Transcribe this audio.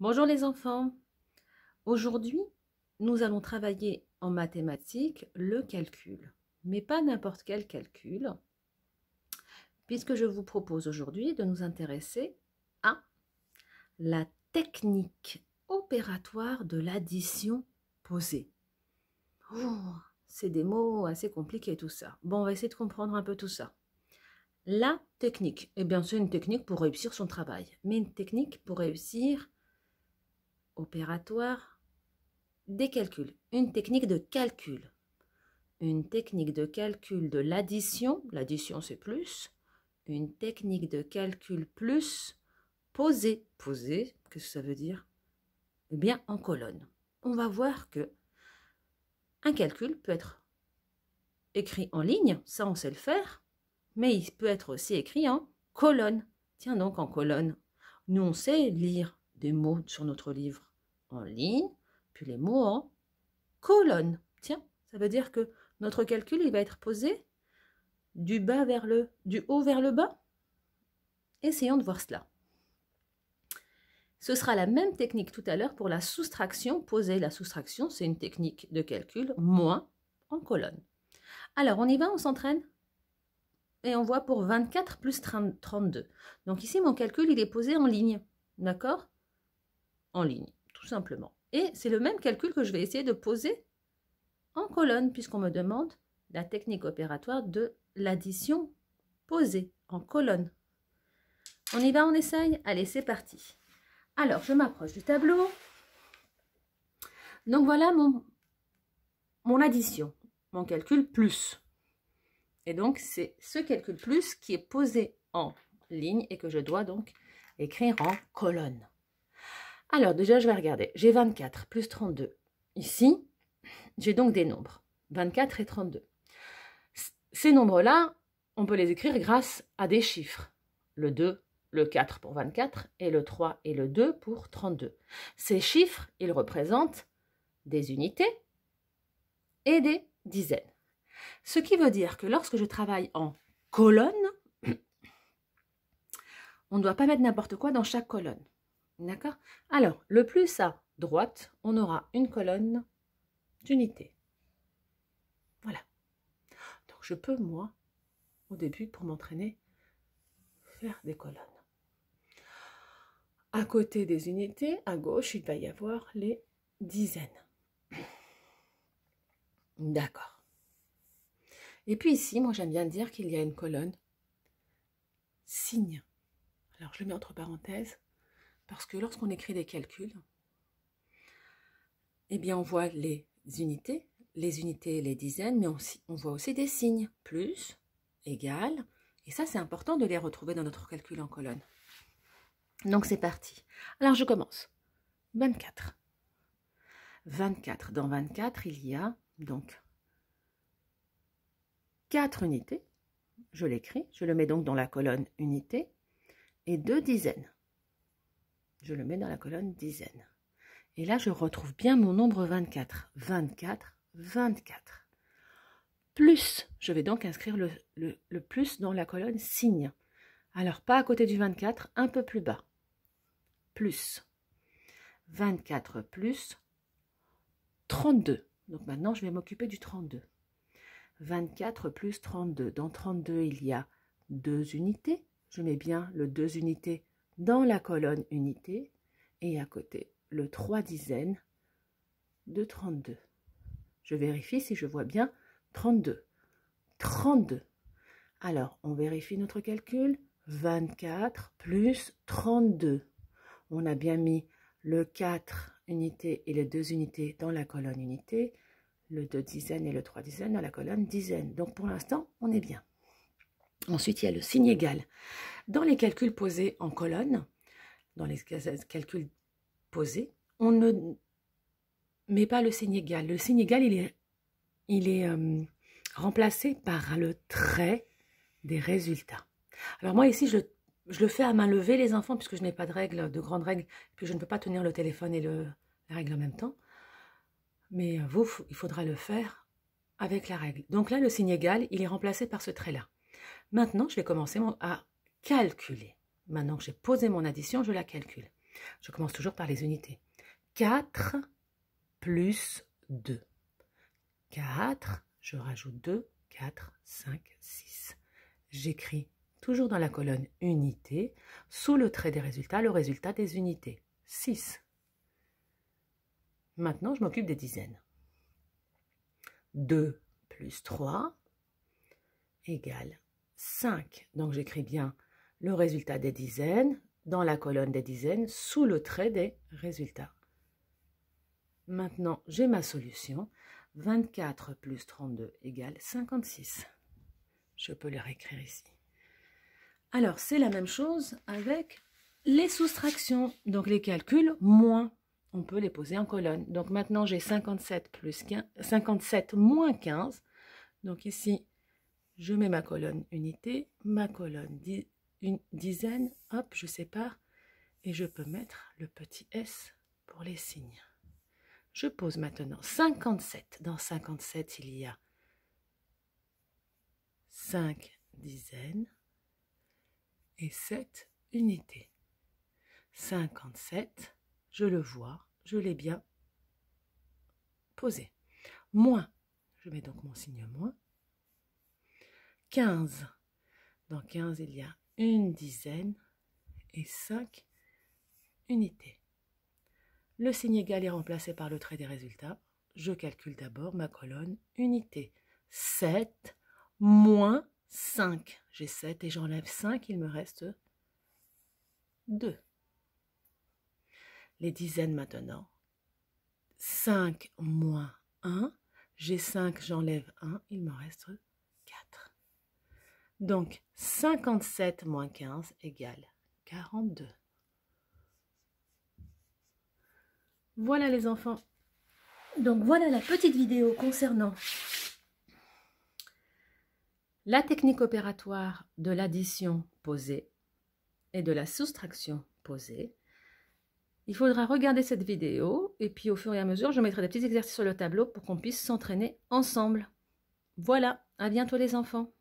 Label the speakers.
Speaker 1: Bonjour les enfants Aujourd'hui, nous allons travailler en mathématiques le calcul, mais pas n'importe quel calcul, puisque je vous propose aujourd'hui de nous intéresser à la technique opératoire de l'addition posée. c'est des mots assez compliqués tout ça. Bon, on va essayer de comprendre un peu tout ça. La technique, eh bien c'est une technique pour réussir son travail, mais une technique pour réussir opératoire des calculs, une technique de calcul. Une technique de calcul de l'addition, l'addition c'est plus, une technique de calcul plus posée. Posée, qu'est-ce que ça veut dire Eh bien, en colonne. On va voir que un calcul peut être écrit en ligne, ça on sait le faire, mais il peut être aussi écrit en colonne. Tiens donc en colonne. Nous on sait lire des mots sur notre livre en ligne, puis les mots en colonne. Tiens, ça veut dire que notre calcul, il va être posé du bas vers le, du haut vers le bas. Essayons de voir cela. Ce sera la même technique tout à l'heure pour la soustraction Poser La soustraction, c'est une technique de calcul, moins en colonne. Alors, on y va, on s'entraîne et on voit pour 24 plus 32. Donc ici, mon calcul, il est posé en ligne. D'accord en ligne, tout simplement. Et c'est le même calcul que je vais essayer de poser en colonne, puisqu'on me demande la technique opératoire de l'addition posée en colonne. On y va, on essaye Allez, c'est parti. Alors, je m'approche du tableau. Donc voilà mon, mon addition, mon calcul plus. Et donc, c'est ce calcul plus qui est posé en ligne et que je dois donc écrire en colonne. Alors déjà, je vais regarder. J'ai 24 plus 32. Ici, j'ai donc des nombres. 24 et 32. Ces nombres-là, on peut les écrire grâce à des chiffres. Le 2, le 4 pour 24 et le 3 et le 2 pour 32. Ces chiffres, ils représentent des unités et des dizaines. Ce qui veut dire que lorsque je travaille en colonne, on ne doit pas mettre n'importe quoi dans chaque colonne. D'accord Alors, le plus à droite, on aura une colonne d'unités. Voilà. Donc, je peux, moi, au début, pour m'entraîner, faire des colonnes. À côté des unités, à gauche, il va y avoir les dizaines. D'accord. Et puis ici, moi j'aime bien dire qu'il y a une colonne signe. Alors je le mets entre parenthèses. Parce que lorsqu'on écrit des calculs, eh bien on voit les unités, les unités, les dizaines, mais on, voit aussi des signes, plus, égal, et ça c'est important de les retrouver dans notre calcul en colonne. Donc c'est parti. Alors je commence. 24. 24. Dans 24, il y a donc 4 unités. Je l'écris, je le mets donc dans la colonne unités, et 2 dizaines. Je le mets dans la colonne dizaine. Et là, je retrouve bien mon nombre 24. 24, 24. Plus, je vais donc inscrire le, plus dans la colonne signe. Alors, pas à côté du 24, un peu plus bas. Plus. 24 plus 32. Donc maintenant, je vais m'occuper du 32. 24 plus 32. Dans 32, il y a deux unités. Je mets bien le deux unités dans la colonne unité et à côté le 3 dizaines de 32. Je vérifie si je vois bien 32. 32. Alors, on vérifie notre calcul. 24 plus 32. On a bien mis le 4 unités et les 2 unités dans la colonne unité, le 2 dizaines et le 3 dizaines dans la colonne dizaines. Donc pour l'instant, on est bien. Ensuite, il y a le signe égal. Dans les calculs posés en colonne, dans les calculs posés, on ne met pas le signe égal. Le signe égal, il est, euh, remplacé par le trait des résultats. Alors moi ici, je, le fais à main levée les enfants, puisque je n'ai pas de règle, de grandes règles, puis je ne peux pas tenir le téléphone et le, la règle en même temps. Mais euh, vous, il faudra le faire avec la règle. Donc là, le signe égal, il est remplacé par ce trait-là. Maintenant, je vais commencer à calculer. Maintenant que j'ai posé mon addition, je la calcule. Je commence toujours par les unités. 4 plus 2. 4, je rajoute 2, 4, 5, 6. J'écris toujours dans la colonne unité, sous le trait des résultats, le résultat des unités. 6. Maintenant, je m'occupe des dizaines. 2 plus 3 égale 5. Donc j'écris bien le résultat des dizaines dans la colonne des dizaines sous le trait des résultats. Maintenant, j'ai ma solution. 24 plus 32 égale 56. Je peux le réécrire ici. Alors, c'est la même chose avec les soustractions, donc les calculs moins. On peut les poser en colonne. Donc maintenant, j'ai 57, 57 moins 15. Donc ici, je mets ma colonne unité, ma colonne une dizaine, hop, je sépare et je peux mettre le petit S pour les signes. Je pose maintenant 57. Dans 57, il y a 5 dizaines et 7 unités. 57, je le vois, je l'ai bien posé. Moins, je mets donc mon signe moins, 15. Dans 15, il y a une dizaine et 5 unités. Le signe égal est remplacé par le trait des résultats. Je calcule d'abord ma colonne unité. 7 moins 5. J'ai 7 et j'enlève 5, il me reste 2. Les dizaines maintenant. 5 moins 1. J'ai 5, j'enlève 1, il me reste 2. Donc, 57 moins 15 égale 42. Voilà les enfants. Donc voilà la petite vidéo concernant la technique opératoire de l'addition posée et de la soustraction posée. Il faudra regarder cette vidéo et puis au fur et à mesure, je mettrai des petits exercices sur le tableau pour qu'on puisse s'entraîner ensemble. Voilà, à bientôt les enfants.